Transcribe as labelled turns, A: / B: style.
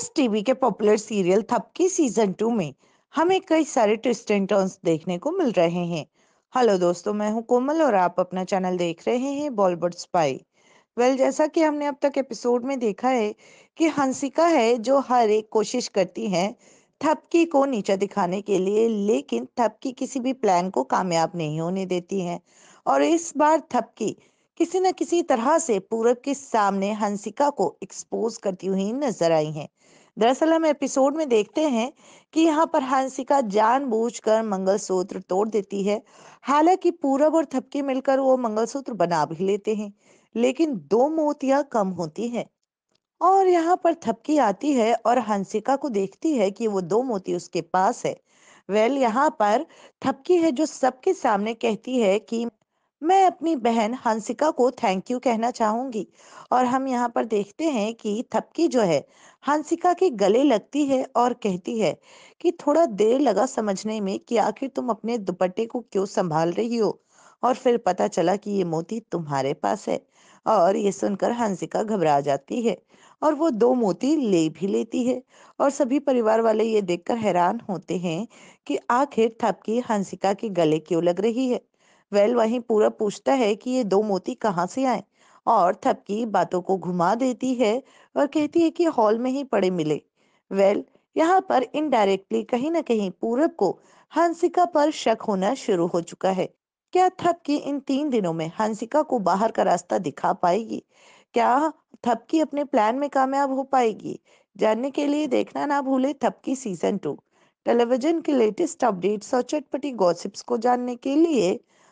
A: plus TV के popular serial Thapki season two में हमें कई सारे ट्विस्ट एंड टर्न्स देखने को मिल रहे हैं हेलो दोस्तों मैं हूं कोमल और आप अपना चैनल देख रहे हैं बॉलीवुड स्पाई वेल जैसा कि हमने अब तक एपिसोड में देखा है कि हंसिका है जो हर एक कोशिश करती है थपकी को नीचा दिखाने के लिए लेकिन थपकी किसी भी प्लान को कामयाब नहीं होने देती है और इस बार थपकी किसी न किसी तरह से पूरब के सामने हंसिका को एक्सपोज करती हुई नजर आई हैं दरअसल हम एपिसोड में देखते हैं कि यहाँ पर हंसिका जानबूझकर मंगलसूत्र तोड़ देती है हालांकि पूरब और थपकी मिलकर वो मंगलसूत्र बना भी लेते हैं लेकिन दो मोतियां कम होती है और यहाँ पर थपकी आती है और हंसिका को देखती है कि वो दो मोती उसके पास है वेल यहाँ पर थपकी है जो सबके सामने कहती है कि मैं अपनी बहन हंसिका को थैंक यू कहना चाहूंगी और हम यहाँ पर देखते हैं कि थपकी जो है हंसिका के गले लगती है और कहती है कि थोड़ा देर लगा समझने में कि आखिर तुम अपने दुपट्टे को क्यों संभाल रही हो और फिर पता चला कि ये मोती तुम्हारे पास है और ये सुनकर हंसिका घबरा जाती है और वो दो मोती ले भी लेती है और सभी परिवार वाले ये देखकर हैरान होते हैं कि आखिर थपकी हंसिका के गले क्यों लग रही है वेल वहीं पूरा पूछता है कि ये दो मोती कहाँ से आए और थपकी बातों को घुमा देती है और कहती है कि हॉल में ही पड़े मिले वेल यहाँ पर इनडायरेक्टली कहीं ना कहीं पूरब को हंसिका पर शक होना शुरू हो चुका है क्या थपकी इन तीन दिनों में हंसिका को बाहर का रास्ता दिखा पाएगी क्या थपकी अपने प्लान में कामयाब हो पाएगी जानने के लिए देखना ना भूले थपकी सीजन टू टेलीविजन के लेटेस्ट अपडेट्स और चटपटी गॉसिप्स को जानने के लिए